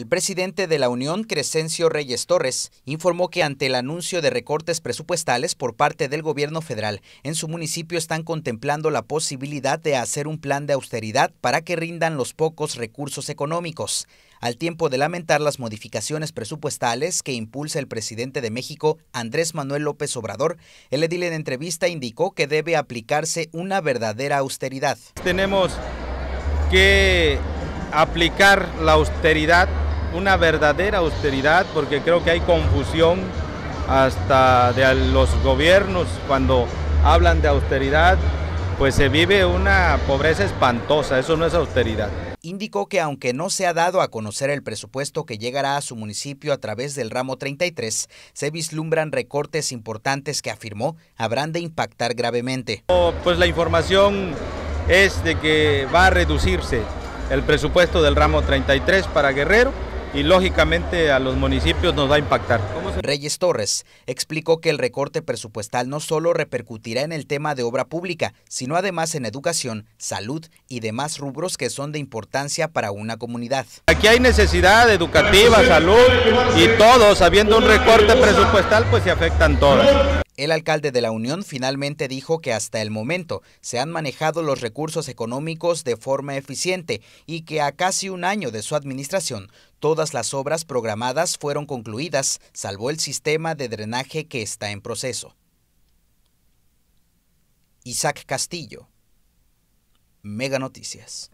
El presidente de la Unión, Crescencio Reyes Torres, informó que ante el anuncio de recortes presupuestales por parte del gobierno federal, en su municipio están contemplando la posibilidad de hacer un plan de austeridad para que rindan los pocos recursos económicos. Al tiempo de lamentar las modificaciones presupuestales que impulsa el presidente de México, Andrés Manuel López Obrador, el edil en entrevista indicó que debe aplicarse una verdadera austeridad. Tenemos que aplicar la austeridad una verdadera austeridad porque creo que hay confusión hasta de los gobiernos cuando hablan de austeridad, pues se vive una pobreza espantosa, eso no es austeridad. Indicó que aunque no se ha dado a conocer el presupuesto que llegará a su municipio a través del ramo 33, se vislumbran recortes importantes que afirmó habrán de impactar gravemente. Oh, pues la información es de que va a reducirse el presupuesto del ramo 33 para Guerrero y lógicamente a los municipios nos va a impactar. Reyes Torres explicó que el recorte presupuestal no solo repercutirá en el tema de obra pública, sino además en educación, salud y demás rubros que son de importancia para una comunidad. Aquí hay necesidad educativa, salud y todos, habiendo un recorte presupuestal, pues se afectan todas. El alcalde de la Unión finalmente dijo que hasta el momento se han manejado los recursos económicos de forma eficiente y que a casi un año de su administración Todas las obras programadas fueron concluidas, salvo el sistema de drenaje que está en proceso. Isaac Castillo, Mega Noticias.